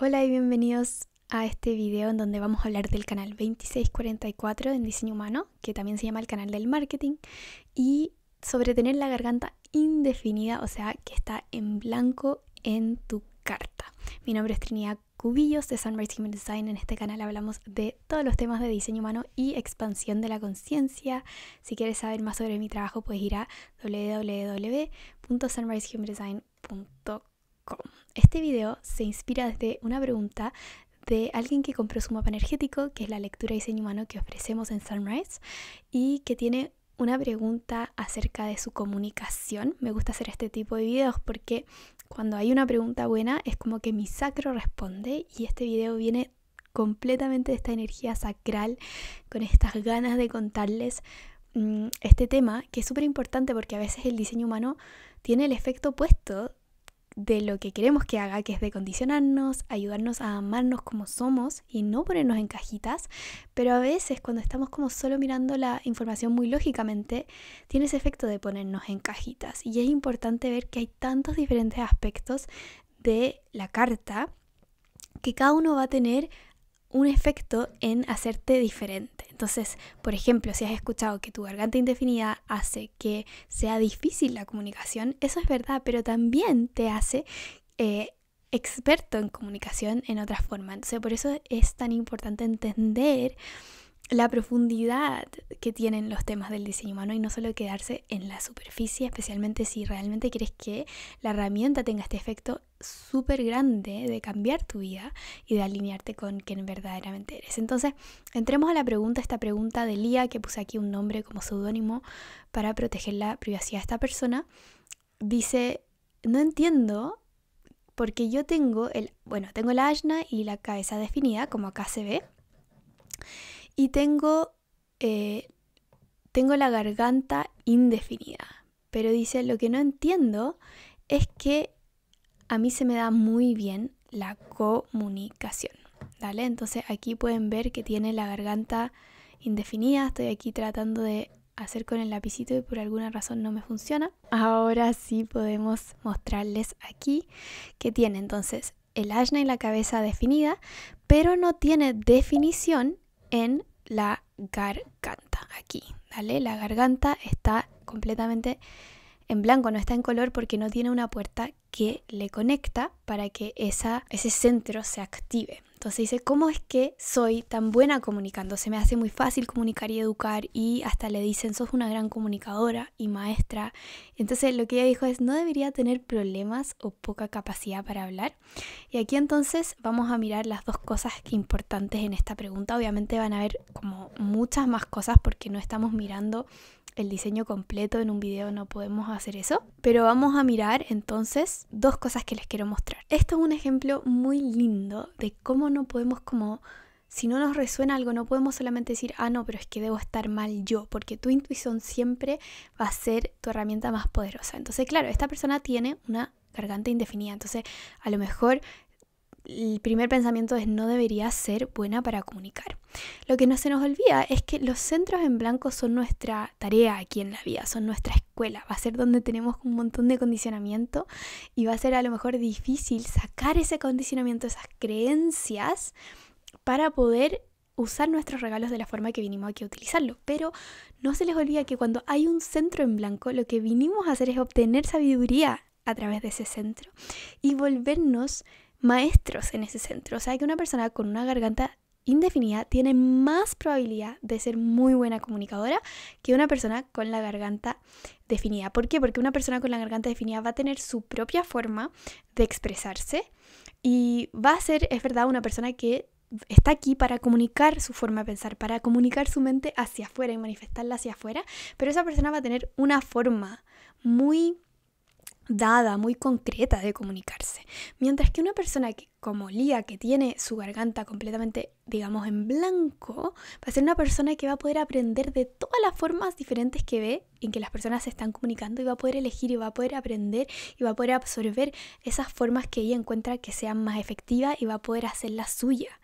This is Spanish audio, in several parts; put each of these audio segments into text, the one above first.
Hola y bienvenidos a este video en donde vamos a hablar del canal 2644 en diseño humano, que también se llama el canal del marketing, y sobre tener la garganta indefinida, o sea, que está en blanco en tu carta. Mi nombre es Trinidad Cubillos de Sunrise Human Design. En este canal hablamos de todos los temas de diseño humano y expansión de la conciencia. Si quieres saber más sobre mi trabajo, puedes ir a www.sunrisehumandesign.com. Este video se inspira desde una pregunta de alguien que compró su mapa energético, que es la lectura de diseño humano que ofrecemos en Sunrise, y que tiene una pregunta acerca de su comunicación. Me gusta hacer este tipo de videos porque cuando hay una pregunta buena es como que mi sacro responde y este video viene completamente de esta energía sacral, con estas ganas de contarles mm, este tema, que es súper importante porque a veces el diseño humano tiene el efecto opuesto de lo que queremos que haga, que es de condicionarnos, ayudarnos a amarnos como somos y no ponernos en cajitas, pero a veces cuando estamos como solo mirando la información muy lógicamente, tiene ese efecto de ponernos en cajitas y es importante ver que hay tantos diferentes aspectos de la carta que cada uno va a tener un efecto en hacerte diferente. Entonces, por ejemplo, si has escuchado que tu garganta indefinida hace que sea difícil la comunicación, eso es verdad, pero también te hace eh, experto en comunicación en otra forma. Entonces, por eso es tan importante entender la profundidad que tienen los temas del diseño humano y no solo quedarse en la superficie, especialmente si realmente quieres que la herramienta tenga este efecto súper grande de cambiar tu vida y de alinearte con quien verdaderamente eres. Entonces, entremos a la pregunta, esta pregunta de Lía, que puse aquí un nombre como seudónimo para proteger la privacidad de esta persona, dice, no entiendo porque yo tengo el, bueno, tengo la asna y la cabeza definida, como acá se ve y tengo, eh, tengo la garganta indefinida. Pero dice, lo que no entiendo es que a mí se me da muy bien la comunicación. ¿Vale? Entonces aquí pueden ver que tiene la garganta indefinida. Estoy aquí tratando de hacer con el lapicito y por alguna razón no me funciona. Ahora sí podemos mostrarles aquí que tiene entonces el asna y la cabeza definida, pero no tiene definición en la garganta, aquí, La garganta está completamente en blanco, no está en color porque no tiene una puerta que le conecta para que esa, ese centro se active. Entonces dice, ¿cómo es que soy tan buena comunicando? Se me hace muy fácil comunicar y educar y hasta le dicen, sos una gran comunicadora y maestra. Entonces lo que ella dijo es, no debería tener problemas o poca capacidad para hablar. Y aquí entonces vamos a mirar las dos cosas que importantes en esta pregunta. Obviamente van a haber como muchas más cosas porque no estamos mirando el diseño completo en un video no podemos hacer eso, pero vamos a mirar entonces dos cosas que les quiero mostrar. Esto es un ejemplo muy lindo de cómo no podemos como si no nos resuena algo, no podemos solamente decir, ah, no, pero es que debo estar mal yo, porque tu intuición siempre va a ser tu herramienta más poderosa. Entonces, claro, esta persona tiene una garganta indefinida, entonces a lo mejor el primer pensamiento es no debería ser buena para comunicar. Lo que no se nos olvida es que los centros en blanco son nuestra tarea aquí en la vida, son nuestra escuela, va a ser donde tenemos un montón de condicionamiento y va a ser a lo mejor difícil sacar ese condicionamiento, esas creencias, para poder usar nuestros regalos de la forma que vinimos aquí a utilizarlo. Pero no se les olvida que cuando hay un centro en blanco, lo que vinimos a hacer es obtener sabiduría a través de ese centro y volvernos maestros en ese centro. O sea que una persona con una garganta indefinida tiene más probabilidad de ser muy buena comunicadora que una persona con la garganta definida. ¿Por qué? Porque una persona con la garganta definida va a tener su propia forma de expresarse y va a ser, es verdad, una persona que está aquí para comunicar su forma de pensar, para comunicar su mente hacia afuera y manifestarla hacia afuera, pero esa persona va a tener una forma muy dada, muy concreta de comunicarse. Mientras que una persona como Lía, que tiene su garganta completamente, digamos, en blanco, va a ser una persona que va a poder aprender de todas las formas diferentes que ve en que las personas se están comunicando y va a poder elegir y va a poder aprender y va a poder absorber esas formas que ella encuentra que sean más efectivas y va a poder hacer la suya.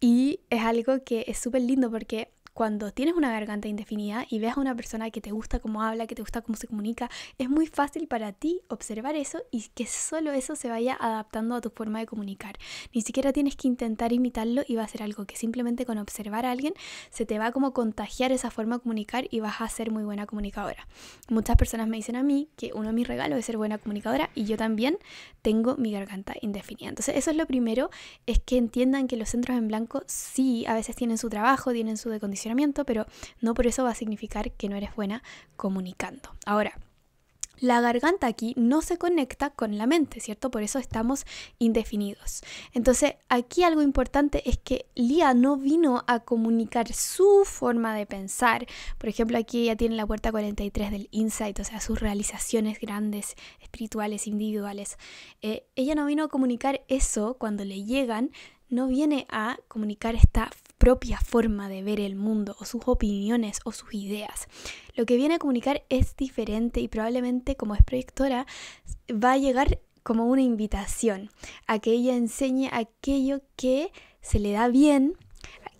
Y es algo que es súper lindo porque cuando tienes una garganta indefinida y ves a una persona que te gusta cómo habla, que te gusta cómo se comunica, es muy fácil para ti observar eso y que solo eso se vaya adaptando a tu forma de comunicar. Ni siquiera tienes que intentar imitarlo y va a ser algo que simplemente con observar a alguien se te va a como contagiar esa forma de comunicar y vas a ser muy buena comunicadora. Muchas personas me dicen a mí que uno de mis regalos es ser buena comunicadora y yo también tengo mi garganta indefinida. Entonces eso es lo primero, es que entiendan que los centros en blanco sí a veces tienen su trabajo, tienen su decondición pero no por eso va a significar que no eres buena comunicando. Ahora, la garganta aquí no se conecta con la mente, ¿cierto? Por eso estamos indefinidos. Entonces, aquí algo importante es que Lía no vino a comunicar su forma de pensar. Por ejemplo, aquí ella tiene la puerta 43 del insight, o sea, sus realizaciones grandes, espirituales, individuales. Eh, ella no vino a comunicar eso cuando le llegan, no viene a comunicar esta propia forma de ver el mundo o sus opiniones o sus ideas. Lo que viene a comunicar es diferente y probablemente como es proyectora va a llegar como una invitación a que ella enseñe aquello que se le da bien,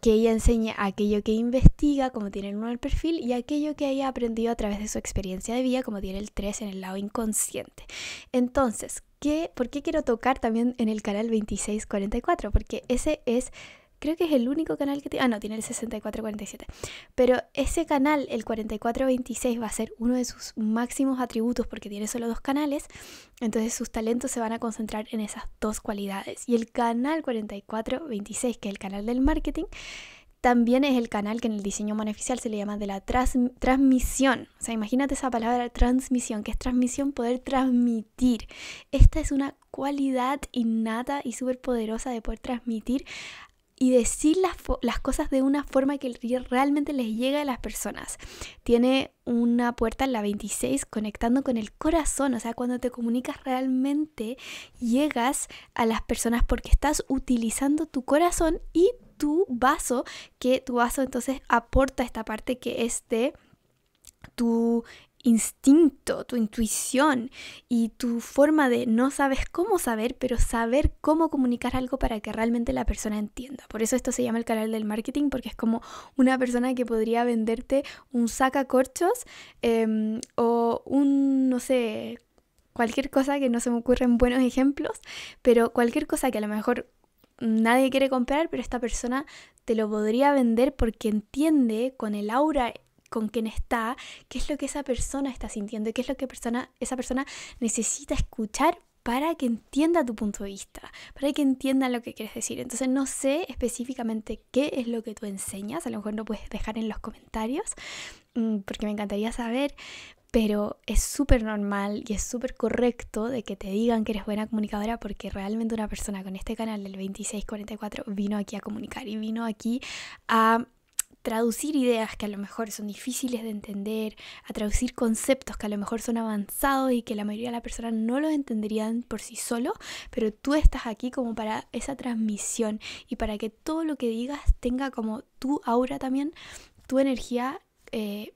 que ella enseñe aquello que investiga, como tiene el el perfil, y aquello que haya aprendido a través de su experiencia de vida, como tiene el 3 en el lado inconsciente. Entonces, ¿qué, ¿por qué quiero tocar también en el canal 2644? Porque ese es Creo que es el único canal que tiene. Ah, no, tiene el 6447. Pero ese canal, el 4426, va a ser uno de sus máximos atributos porque tiene solo dos canales. Entonces sus talentos se van a concentrar en esas dos cualidades. Y el canal 4426, que es el canal del marketing, también es el canal que en el diseño monoficial se le llama de la transmisión. O sea, imagínate esa palabra transmisión, que es transmisión, poder transmitir. Esta es una cualidad innata y súper poderosa de poder transmitir y decir las, cosas de una forma que realmente les llega a las personas. Tiene una puerta en la 26 conectando con el corazón, o sea, cuando te comunicas realmente llegas a las personas porque estás utilizando tu corazón y tu vaso, que tu vaso entonces aporta esta parte que es de tu instinto, tu intuición y tu forma de no sabes cómo saber, pero saber cómo comunicar algo para que realmente la persona entienda. Por eso esto se llama el canal del marketing, porque es como una persona que podría venderte un sacacorchos em, o un, no sé, cualquier cosa que no se me ocurren buenos ejemplos, pero cualquier cosa que a lo mejor nadie quiere comprar, pero esta persona te lo podría vender porque entiende con el aura con quién está, qué es lo que esa persona está sintiendo y qué es lo que persona, esa persona necesita escuchar para que entienda tu punto de vista, para que entienda lo que quieres decir. Entonces no sé específicamente qué es lo que tú enseñas, a lo mejor lo puedes dejar en los comentarios, mm, porque me encantaría saber, pero es súper normal y es súper correcto de que te digan que eres buena comunicadora porque realmente una persona con este canal del 2644 vino aquí a comunicar y vino aquí a traducir ideas que a lo mejor son difíciles de entender, a traducir conceptos que a lo mejor son avanzados y que la mayoría de las personas no los entenderían por sí solo, pero tú estás aquí como para esa transmisión y para que todo lo que digas tenga como tu aura también, tu energía. Eh,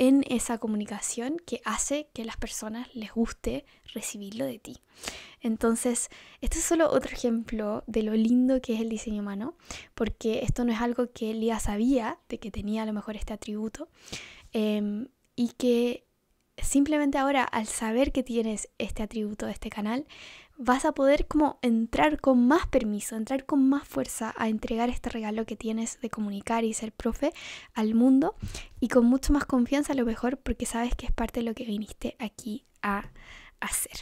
en esa comunicación que hace que las personas les guste recibirlo de ti. Entonces, este es solo otro ejemplo de lo lindo que es el diseño humano, porque esto no es algo que Lía sabía de que tenía a lo mejor este atributo, em, y que simplemente ahora al saber que tienes este atributo de este canal, vas a poder como entrar con más permiso, entrar con más fuerza a entregar este regalo que tienes de comunicar y ser profe al mundo y con mucho más confianza a lo mejor porque sabes que es parte de lo que viniste aquí a hacer.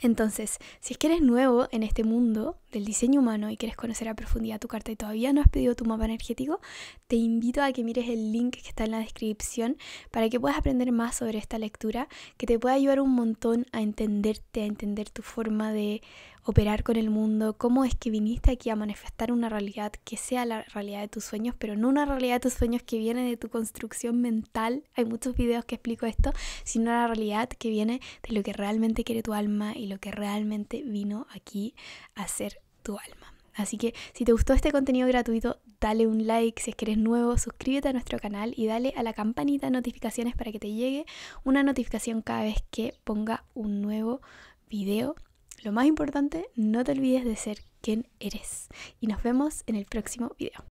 Entonces, si es que eres nuevo en este mundo del diseño humano y quieres conocer a profundidad tu carta y todavía no has pedido tu mapa energético, te invito a que mires el link que está en la descripción para que puedas aprender más sobre esta lectura, que te puede ayudar un montón a entenderte, a entender tu forma de operar con el mundo, cómo es que viniste aquí a manifestar una realidad que sea la realidad de tus sueños, pero no una realidad de tus sueños que viene de tu construcción mental. Hay muchos videos que explico esto, sino la realidad que viene de lo que realmente quiere tu alma y lo que realmente vino aquí a ser tu alma. Así que si te gustó este contenido gratuito, dale un like. Si es que eres nuevo, suscríbete a nuestro canal y dale a la campanita de notificaciones para que te llegue una notificación cada vez que ponga un nuevo video lo más importante, no te olvides de ser quien eres. Y nos vemos en el próximo video.